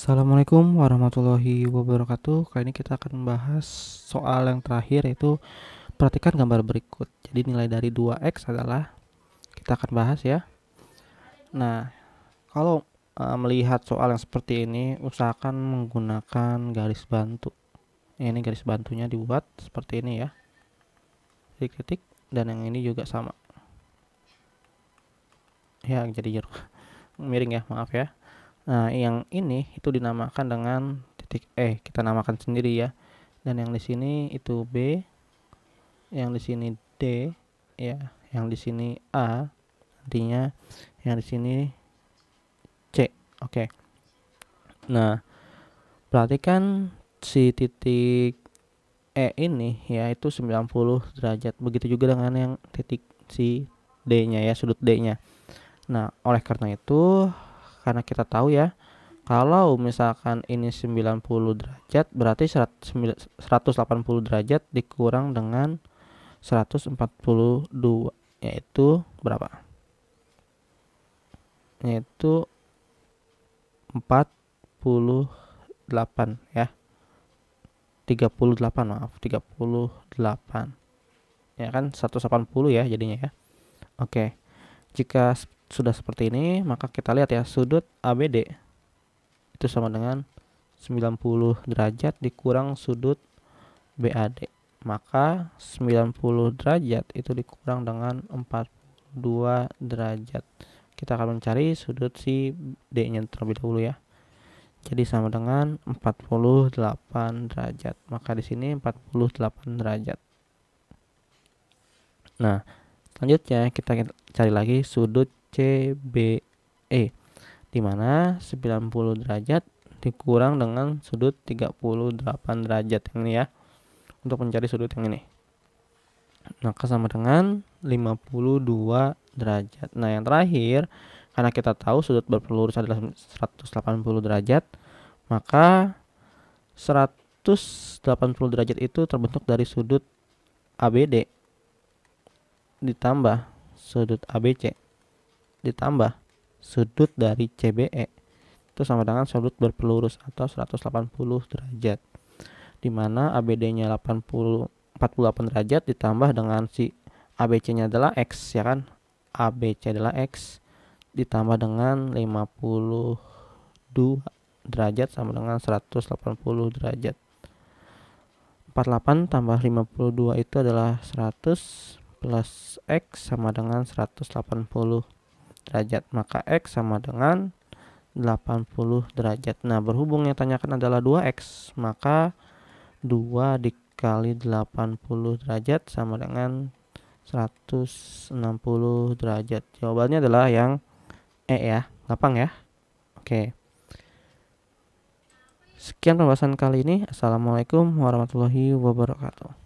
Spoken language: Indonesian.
Assalamualaikum warahmatullahi wabarakatuh. Kali ini kita akan membahas soal yang terakhir yaitu perhatikan gambar berikut. Jadi nilai dari 2x adalah kita akan bahas ya. Nah, kalau uh, melihat soal yang seperti ini usahakan menggunakan garis bantu. Ini garis bantunya dibuat seperti ini ya. Titik-titik dan yang ini juga sama. Ya, jadi jeruk. Miring ya, maaf ya. Nah, yang ini itu dinamakan dengan titik E, kita namakan sendiri ya. Dan yang di sini itu B, yang di sini D, ya, yang di sini A, nantinya yang di sini C. Oke. Okay. Nah, perhatikan si titik E ini yaitu 90 derajat. Begitu juga dengan yang titik si D-nya ya, sudut D-nya. Nah, oleh karena itu karena kita tahu ya kalau misalkan ini 90 derajat berarti 180 derajat dikurang dengan 142 yaitu berapa? Yaitu 48 ya. 38 maaf, 38. Ya kan 180 ya jadinya ya. Oke. Jika sudah seperti ini, maka kita lihat ya sudut ABD itu sama dengan 90 derajat dikurang sudut BAD. Maka 90 derajat itu dikurang dengan 42 derajat. Kita akan mencari sudut si D-nya terlebih dahulu ya. Jadi sama dengan 48 derajat. Maka di sini 48 derajat. Nah, selanjutnya kita cari lagi sudut C, CBE di mana 90 derajat dikurang dengan sudut 38 derajat yang ini ya untuk mencari sudut yang ini maka nah, sama dengan 52 derajat nah yang terakhir karena kita tahu sudut berpelurus adalah 180 derajat maka 180 derajat itu terbentuk dari sudut ABD ditambah sudut ABC ditambah sudut dari CBE itu sama dengan sudut berpelurus atau 180 derajat dimana ABD-nya 80 48 derajat ditambah dengan si ABC-nya adalah X ya kan ABC adalah X ditambah dengan 52 derajat sama dengan 180 derajat 48 tambah 52 itu adalah 100 plus X sama dengan 180 derajat maka X sama dengan 80 derajat nah berhubung yang tanyakan adalah 2X maka 2 dikali 80 derajat sama dengan 160 derajat jawabannya adalah yang E ya gampang ya oke sekian pembahasan kali ini assalamualaikum warahmatullahi wabarakatuh